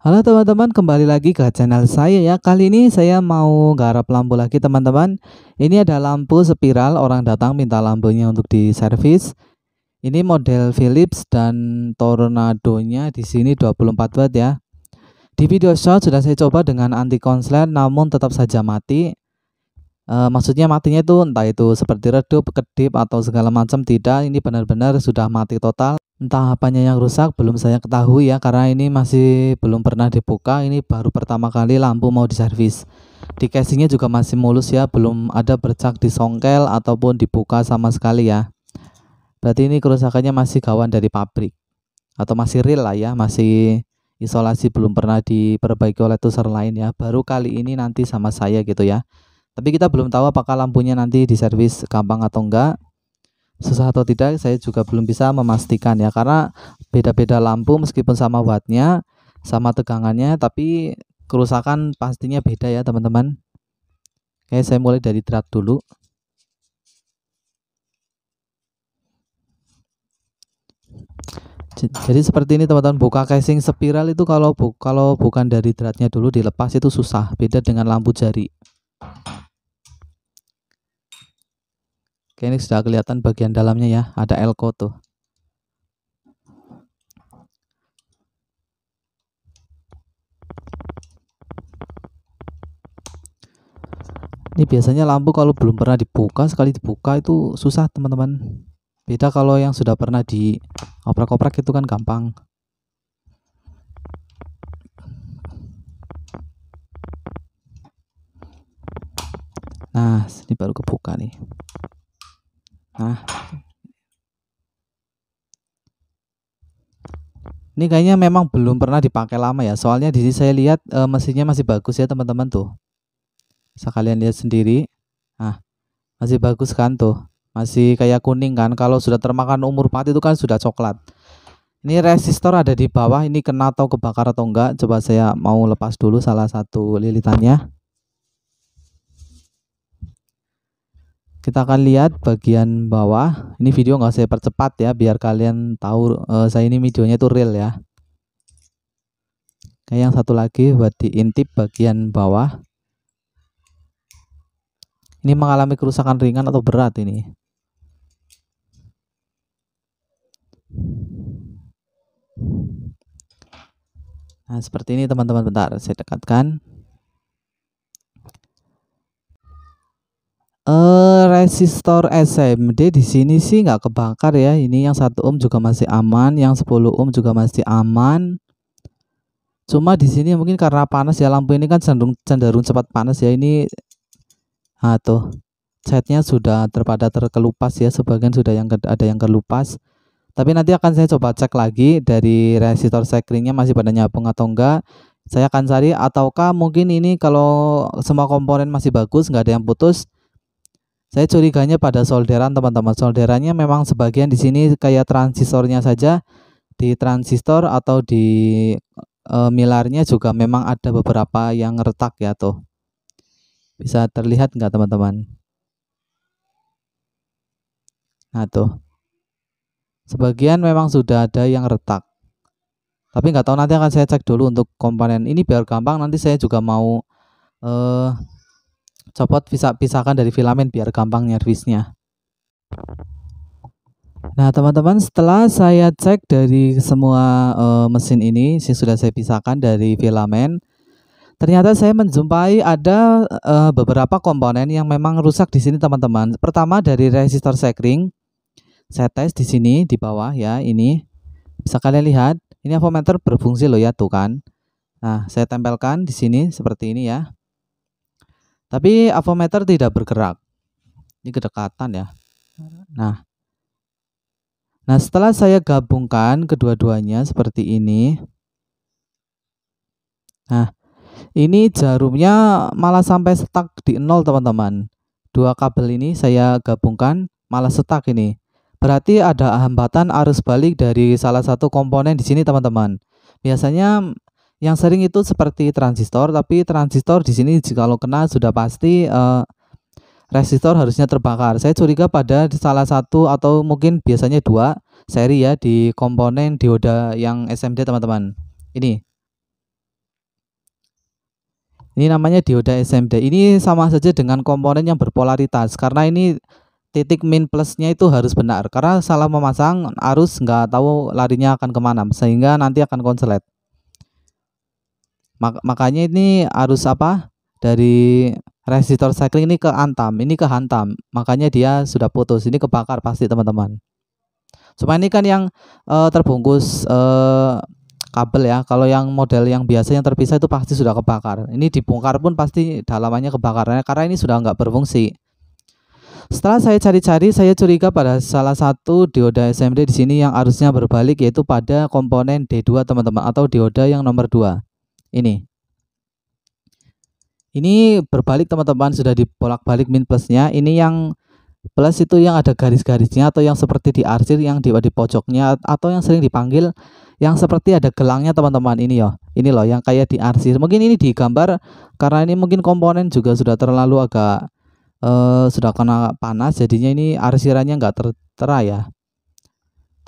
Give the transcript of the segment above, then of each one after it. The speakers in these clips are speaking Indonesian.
Halo teman-teman, kembali lagi ke channel saya ya. Kali ini saya mau garap lampu lagi teman-teman. Ini ada lampu spiral, orang datang minta lampunya untuk di servis. Ini model Philips dan tornadonya di sini 24 watt ya. Di video shot sudah saya coba dengan anti konslet namun tetap saja mati. E, maksudnya matinya itu entah itu seperti redup, kedip atau segala macam tidak, ini benar-benar sudah mati total entah apanya yang rusak belum saya ketahui ya karena ini masih belum pernah dibuka ini baru pertama kali lampu mau diservis di casingnya juga masih mulus ya belum ada bercak di songkel ataupun dibuka sama sekali ya berarti ini kerusakannya masih kawan dari pabrik atau masih real lah ya masih isolasi belum pernah diperbaiki oleh tuser lain ya baru kali ini nanti sama saya gitu ya tapi kita belum tahu apakah lampunya nanti diservis gampang atau enggak susah atau tidak saya juga belum bisa memastikan ya karena beda-beda lampu meskipun sama wattnya sama tegangannya tapi kerusakan pastinya beda ya teman-teman oke saya mulai dari drat dulu jadi seperti ini teman-teman buka casing spiral itu kalau bu kalau bukan dari dratnya dulu dilepas itu susah beda dengan lampu jari Oke, ini sudah kelihatan bagian dalamnya ya, ada elko tuh. Ini biasanya lampu kalau belum pernah dibuka, sekali dibuka itu susah teman-teman. Beda kalau yang sudah pernah oprak oprak itu kan gampang. Nah, ini baru kebuka nih. Nah. Ini kayaknya memang belum pernah dipakai lama ya. Soalnya di sini saya lihat e, mesinnya masih bagus ya teman-teman tuh. Sekalian lihat sendiri. Nah, masih bagus kan tuh. Masih kayak kuning kan. Kalau sudah termakan umur pati itu kan sudah coklat. Ini resistor ada di bawah. Ini kena atau kebakar atau enggak. Coba saya mau lepas dulu salah satu lilitannya. kita akan lihat bagian bawah ini video nggak saya percepat ya biar kalian tahu uh, saya ini videonya itu real ya Kayak yang satu lagi buat intip bagian bawah ini mengalami kerusakan ringan atau berat ini nah seperti ini teman-teman bentar saya dekatkan Eh, resistor SMD di sini sih nggak kebakar ya. Ini yang satu ohm juga masih aman, yang 10 ohm juga masih aman. Cuma di sini mungkin karena panas ya lampu ini kan cenderung cenderung cepat panas ya. Ini atau tuh catnya sudah terpada terkelupas ya, sebagian sudah yang ada yang kelupas. Tapi nanti akan saya coba cek lagi dari resistor cyclingnya masih pada nyambung atau enggak saya akan cari ataukah mungkin ini kalau semua komponen masih bagus nggak ada yang putus saya curiganya pada solderan teman-teman. Solderannya memang sebagian di sini kayak transistornya saja di transistor atau di e, milarnya juga memang ada beberapa yang retak ya tuh. Bisa terlihat nggak teman-teman? Nah tuh. Sebagian memang sudah ada yang retak. Tapi nggak tahu nanti akan saya cek dulu untuk komponen ini biar gampang. Nanti saya juga mau E, copot pisah-pisahkan dari filamen biar gampang nyervisnya. Nah, teman-teman, setelah saya cek dari semua uh, mesin ini, sih sudah saya pisahkan dari filamen. Ternyata saya menjumpai ada uh, beberapa komponen yang memang rusak di sini, teman-teman. Pertama dari resistor sekring. Saya tes di sini di bawah ya, ini. Bisa kalian lihat, ini avometer berfungsi loh ya, tuh kan. Nah, saya tempelkan di sini seperti ini ya. Tapi avometer tidak bergerak. Ini kedekatan ya. Nah. Nah, setelah saya gabungkan kedua-duanya seperti ini. Nah, ini jarumnya malah sampai stuck di nol teman-teman. Dua kabel ini saya gabungkan malah stuck ini. Berarti ada hambatan arus balik dari salah satu komponen di sini teman-teman. Biasanya yang sering itu seperti transistor, tapi transistor di sini kalau kena sudah pasti uh, resistor harusnya terbakar. Saya curiga pada salah satu atau mungkin biasanya dua seri ya di komponen dioda yang SMD teman-teman. Ini. Ini namanya dioda SMD. Ini sama saja dengan komponen yang berpolaritas karena ini titik min plusnya itu harus benar karena salah memasang arus nggak tahu larinya akan kemana sehingga nanti akan konslet Mak makanya ini arus apa? Dari resistor cycling ini ke antam, ini ke hantam. Makanya dia sudah putus. Ini kebakar pasti teman-teman. Cuma ini kan yang e, terbungkus e, kabel ya. Kalau yang model yang biasa yang terpisah itu pasti sudah kebakar. Ini dibongkar pun pasti dalamannya kebakarannya nah, karena ini sudah nggak berfungsi. Setelah saya cari-cari, saya curiga pada salah satu dioda SMD di sini yang arusnya berbalik yaitu pada komponen D2 teman-teman atau dioda yang nomor 2. Ini. Ini berbalik teman-teman sudah dipolak balik min plusnya. Ini yang plus itu yang ada garis-garisnya atau yang seperti di arsir yang di, di pojoknya atau yang sering dipanggil yang seperti ada gelangnya teman-teman ini ya. Ini loh yang kayak di arsir. Mungkin ini digambar karena ini mungkin komponen juga sudah terlalu agak eh, sudah kena panas jadinya ini arsirannya nggak tertera ya.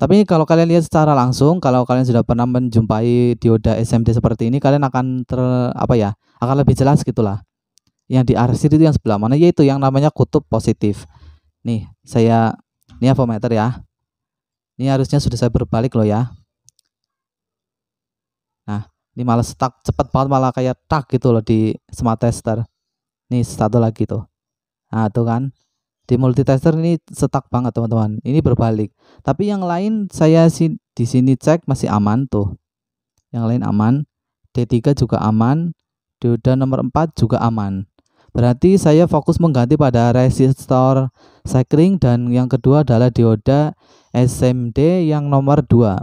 Tapi kalau kalian lihat secara langsung, kalau kalian sudah pernah menjumpai dioda SMD seperti ini, kalian akan ter apa ya? akan lebih jelas gitulah. Yang di diarsir itu yang sebelah mana yaitu yang namanya kutub positif. Nih, saya ini avometer ya. Ini harusnya sudah saya berbalik loh ya. Nah, ini malah stuck cepat banget malah kayak tak gitu loh di smart tester. Nih satu lagi tuh. Nah, tuh kan. Di multitester ini setak banget teman-teman. Ini berbalik. Tapi yang lain saya si, di sini cek masih aman tuh. Yang lain aman. D3 juga aman. Dioda nomor 4 juga aman. Berarti saya fokus mengganti pada resistor cycling dan yang kedua adalah dioda SMD yang nomor 2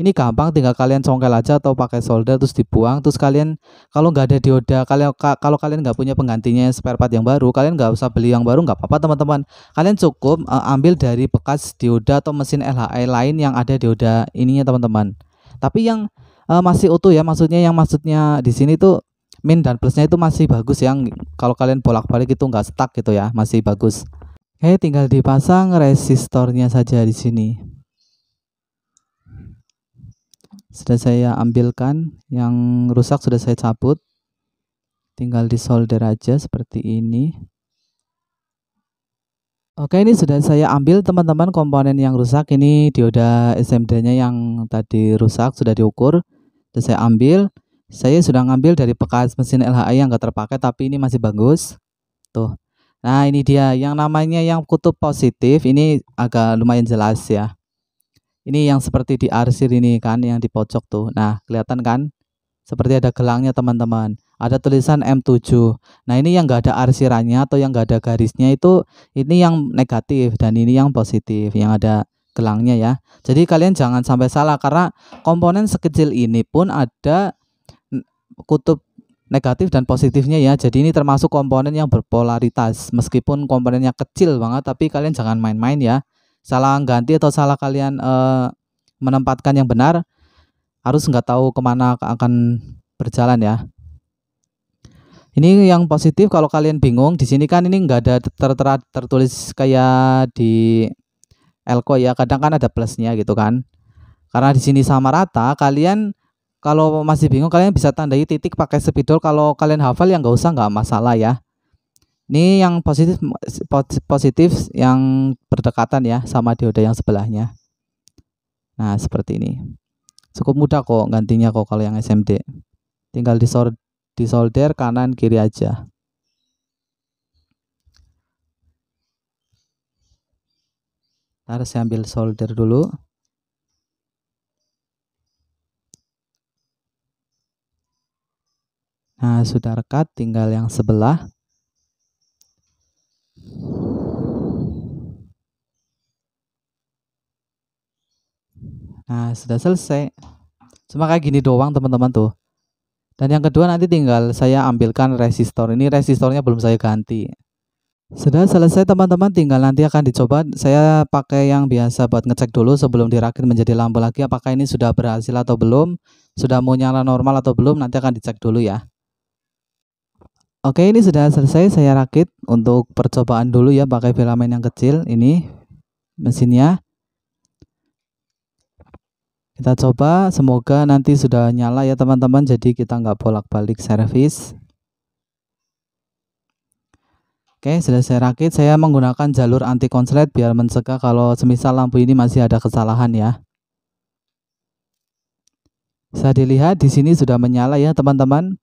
ini gampang tinggal kalian congkel aja atau pakai solder terus dibuang terus kalian kalau nggak ada dioda kalian kalau kalian nggak punya penggantinya spare part yang baru kalian nggak usah beli yang baru nggak apa-apa teman-teman kalian cukup uh, ambil dari bekas dioda atau mesin LHI lain yang ada dioda ininya teman-teman tapi yang uh, masih utuh ya maksudnya yang maksudnya di sini tuh min dan plusnya itu masih bagus yang kalau kalian bolak-balik itu nggak stuck gitu ya masih bagus Oke, tinggal dipasang resistornya saja di sini sudah saya ambilkan yang rusak sudah saya cabut tinggal disolder aja seperti ini Oke ini sudah saya ambil teman-teman komponen yang rusak ini dioda SMD nya yang tadi rusak sudah diukur sudah saya ambil saya sudah ngambil dari bekas mesin LHA yang gak terpakai tapi ini masih bagus tuh Nah ini dia yang namanya yang kutub positif ini agak lumayan jelas ya. Ini yang seperti di arsir ini kan yang di pojok tuh. Nah, kelihatan kan? Seperti ada gelangnya teman-teman. Ada tulisan M7. Nah, ini yang enggak ada arsirannya atau yang enggak ada garisnya itu ini yang negatif dan ini yang positif yang ada gelangnya ya. Jadi kalian jangan sampai salah karena komponen sekecil ini pun ada kutub negatif dan positifnya ya. Jadi ini termasuk komponen yang berpolaritas. Meskipun komponennya kecil banget tapi kalian jangan main-main ya salah ganti atau salah kalian uh, menempatkan yang benar harus nggak tahu kemana akan berjalan ya ini yang positif kalau kalian bingung di sini kan ini nggak ada tertera tertulis kayak di elko ya kadang kan ada plusnya gitu kan karena di sini sama rata kalian kalau masih bingung kalian bisa tandai titik pakai spidol kalau kalian hafal yang nggak usah nggak masalah ya ini yang positif positif yang berdekatan ya sama dioda yang sebelahnya. Nah, seperti ini. Cukup mudah kok gantinya kok kalau yang SMD. Tinggal disolder, disolder kanan kiri aja. Ntar saya ambil solder dulu. Nah, sudah rekat, tinggal yang sebelah. Nah, sudah selesai. Cuma kayak gini doang teman-teman tuh. Dan yang kedua nanti tinggal saya ambilkan resistor. Ini resistornya belum saya ganti. Sudah selesai teman-teman, tinggal nanti akan dicoba. Saya pakai yang biasa buat ngecek dulu sebelum dirakit menjadi lampu lagi apakah ini sudah berhasil atau belum, sudah mau nyala normal atau belum, nanti akan dicek dulu ya. Oke, ini sudah selesai saya rakit untuk percobaan dulu ya pakai filamen yang kecil ini mesinnya kita coba semoga nanti sudah nyala ya teman-teman jadi kita nggak bolak-balik servis Oke sudah saya rakit saya menggunakan jalur anti konslet biar mencegah kalau semisal lampu ini masih ada kesalahan ya bisa dilihat di sini sudah menyala ya teman-teman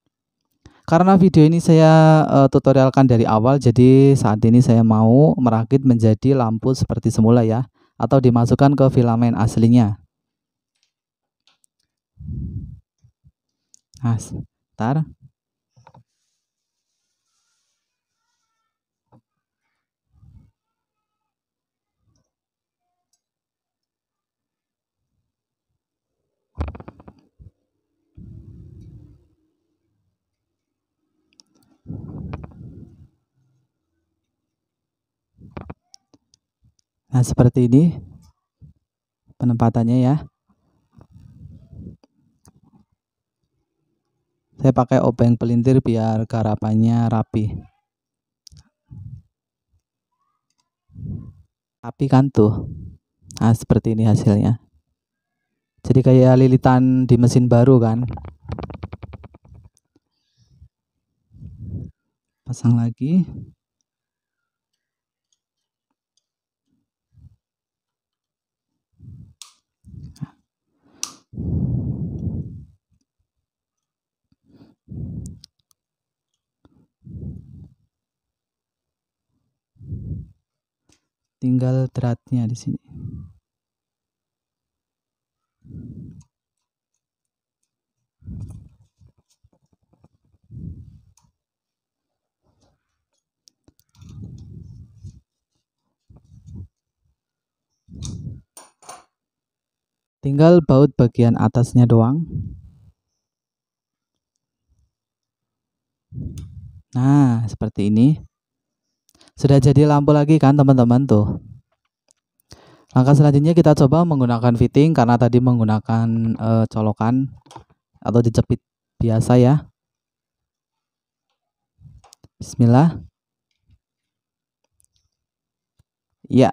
karena video ini saya uh, tutorialkan dari awal jadi saat ini saya mau merakit menjadi lampu seperti semula ya atau dimasukkan ke filamen aslinya Nah, tar. Nah, seperti ini penempatannya ya. Saya pakai obeng pelintir biar garapannya rapi. tapi kan tuh. Nah, seperti ini hasilnya. Jadi kayak lilitan di mesin baru kan. Pasang lagi. tinggal teratnya di sini. Tinggal baut bagian atasnya doang. Nah, seperti ini. Sudah jadi lampu lagi kan teman-teman tuh. Langkah selanjutnya kita coba menggunakan fitting karena tadi menggunakan e, colokan atau dicepit biasa ya. Bismillah. Ya,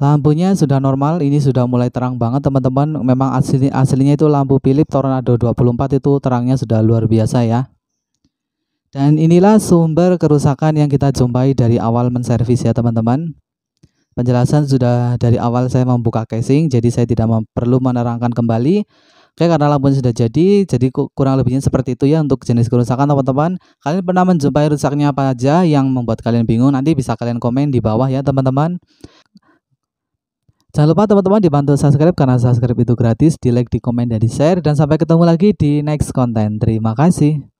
Lampunya sudah normal, ini sudah mulai terang banget teman-teman. Memang asli, aslinya itu lampu Philip Tornado 24 itu terangnya sudah luar biasa ya. Dan inilah sumber kerusakan yang kita jumpai dari awal menservis ya teman-teman. Penjelasan sudah dari awal saya membuka casing, jadi saya tidak perlu menerangkan kembali. Oke, karena lampunya sudah jadi, jadi kurang lebihnya seperti itu ya untuk jenis kerusakan teman-teman. Kalian pernah menjumpai rusaknya apa aja yang membuat kalian bingung? Nanti bisa kalian komen di bawah ya teman-teman. Jangan lupa teman-teman dibantu subscribe karena subscribe itu gratis, di like, di komen, dan di share. Dan sampai ketemu lagi di next konten. Terima kasih.